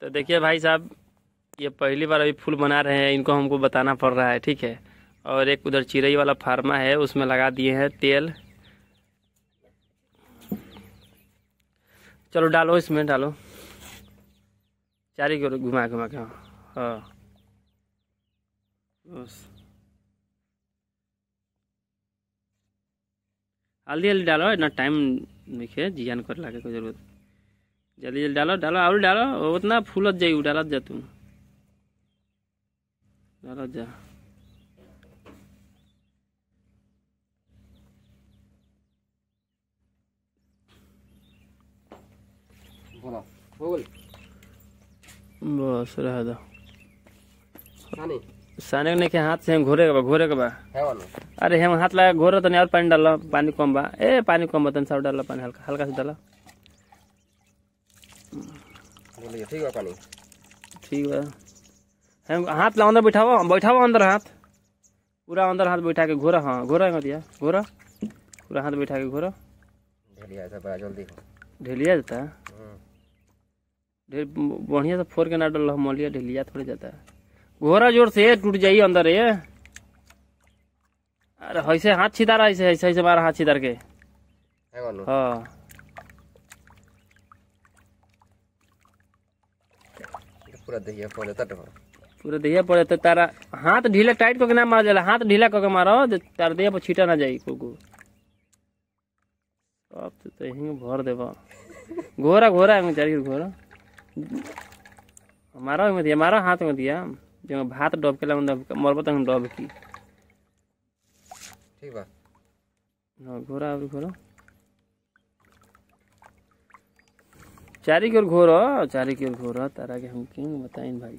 तो देखिए भाई साहब ये पहली बार अभी फूल बना रहे हैं इनको हमको बताना पड़ रहा है ठीक है और एक उधर चिड़ई वाला फार्मा है उसमें लगा दिए हैं तेल चलो डालो इसमें डालो ही को घुमा घुमा के हाँ हाँ हल्दी हल्दी डालो इतना टाइम देखिए जियान कर लागे को जरूरत जल्दी जल्दी डालो डालो और डालो उतना फूलत जाए डाल जा तुम डालत जा बस रह के हाथ से घोरे के बा घोरे के बा अरे हम हाथ लगा घोरे तो नहीं और पानी डाल पानी कम बा ए पानी कम बा तन सब पानी हल्का हल्का से डाल ठीक है पानी ठीक है हाथ ला अंदर बैठाओ बैठाओ अंदर हाथ पूरा अंदर हाथ बैठा के घोरा हाँ घोरा दिया घोरा पूरा हाथ बैठा के घोरा ढेलिया जाता जल्दी ढेलिया जाता है हाँ। बढ़िया से फोर के ना डाल मलिया ढेलिया थोड़ी जाता है घोरा जोर से टूट जाइए अंदर ये अरे ऐसे हाथ छिदार ऐसे ऐसे ऐसे मारा हाथ छिदार के हाँ पूरा दहिया पड़ जाता पूरा दहिया पड़ जाता तो तारा हाथ ढीला टाइट करके ना मार जाला हाथ ढीला करके मारो तार दहिया पर छीटा ना जाए कुकु अब तो तही भर दे बा घोरा घोरा है चार घोरा हमारा में दिया हमारा हाथ में दिया जो भात डॉब के डॉब लगा मरबो तक डॉब की ठीक बा ना घोरा अब घोरा चार की ओर घोर चार की ओर घोर तारा के हम क्यों बताए भाई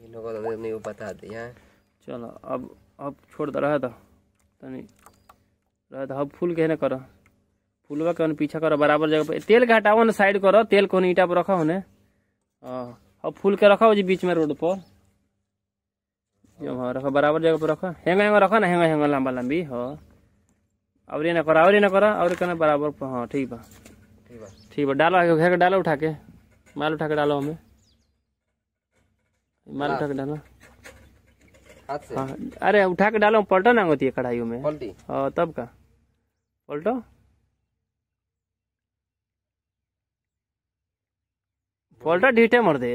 ये लोग अपने को बता तो दिया हाँ। चलो अब अब छोड़ दे रहा था तो, तनी रहा अब फूल कहने करो फूल के पीछा करो बराबर जगह पे तेल के हटाओ ना साइड करो तेल को ईटा पर रखो ने हाँ, अब फूल के रखो जी बीच में रोड पर हाँ रखो बराबर जगह पर रखो हेंगा हेंगा रखो ना हेंगा हेंगा लंबा लंबी हाँ और ये ना करो और ये ना करो और कहना बराबर हाँ ठीक बा ठीक है डालो आगे घर का डालो उठा के माल उठा के डालो हमें माल उठा के डालो हाँ अरे उठा के डालो पलटो ना होती है कढ़ाई में हाँ तब का पलटो पलटो ढीठे मर दे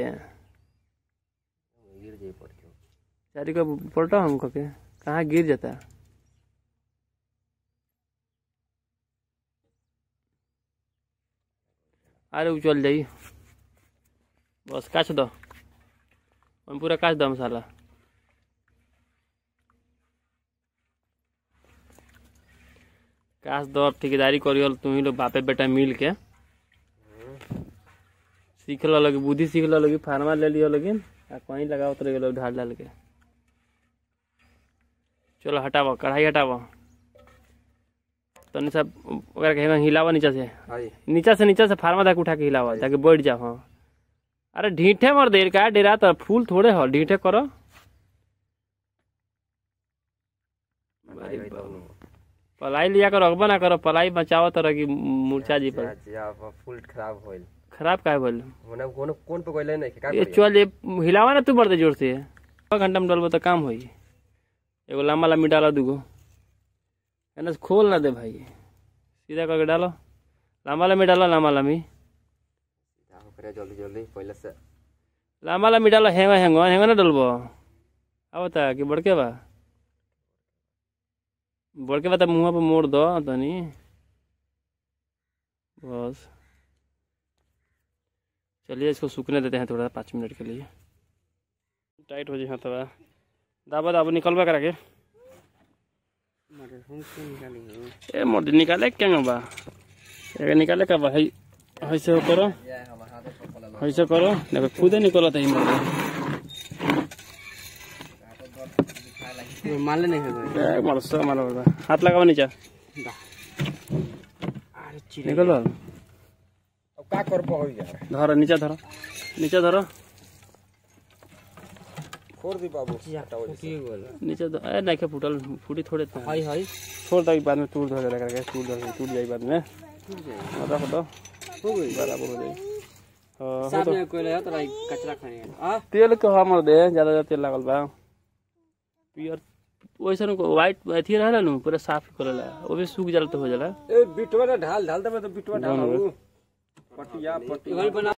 चारी को पलटो हमको के कहाँ गिर जाता है अरे चल जाइ बस काच दो पूरा काच दो मसाला काश दो अब ठेकेदारी करियल तुम ही लोग बापे बेटा मिल के सीख लगे बुद्धि सीख लगे फार्मा ले लियो लगी आ कहीं लगाओ तो ढाल डाल के चलो हटावा कढ़ाई हटावा तो नहीं सब हिलावा नीचा से नीचा से नीचा से फार्मा तक उठा के हिलावा ताकि बैठ जाओ हाँ अरे ढीठे मर देर का डेरा तो फूल थोड़े हो ढीठे करो पलाई लिया करो अगबा ना करो पलाई बचाओ तो रखी मूर्छा जी पर फूल खराब हो खराब का है बोल कौन पे कोई लेने ये चल ये हिलावा ना तू बढ़ जोर से घंटा में डलबो तो काम हो एगो लंबा लंबी डाला दूगो है ना खोल ना दे भाई सीधा करके डालो लामा लामी डालो लामा लामी जल्दी जल्दी पहले से लामा लामी डालो हेंगा हेंगा हेंगा ना डलबो अब बता कि बड़के बा बड़के बा तब मुँह पर मोड़ दो तो नहीं बस चलिए इसको सूखने देते हैं थोड़ा पाँच मिनट के लिए टाइट हो जाए हाँ तब दाबा दाबो निकलवा करा के ए मोटर निकाले क्या बा एगे निकाले का बा है ऐसे करो ऐसे करो देखो खुदे निकला था मोटर माले नहीं है मारो सब मारो हाथ लगाओ नीचे निकलो अब का कर पाओ यार धरो नीचे धरो नीचे धरो फोड़ दी बाबू की बोला नीचे तो ए नाके तो फुटल फुटी थोड़े था तो। हाय हाय छोड़ दे बाद में टूट धरे करके टूट धरे टूट जाई बाद में टूट जाई बता हो गई बराबर हो जाई तो, सामने कोई ले तो कचरा खाने आ तेल के हमर दे ज्यादा तेल लागल बा पियर वैसे व्हाइट अथी रहला नु पूरा साफ करला ओ भी सूख जाला तो हो जाला ए बिटवा ढाल ढाल देबे तो बिटवा ढाल पटिया पटिया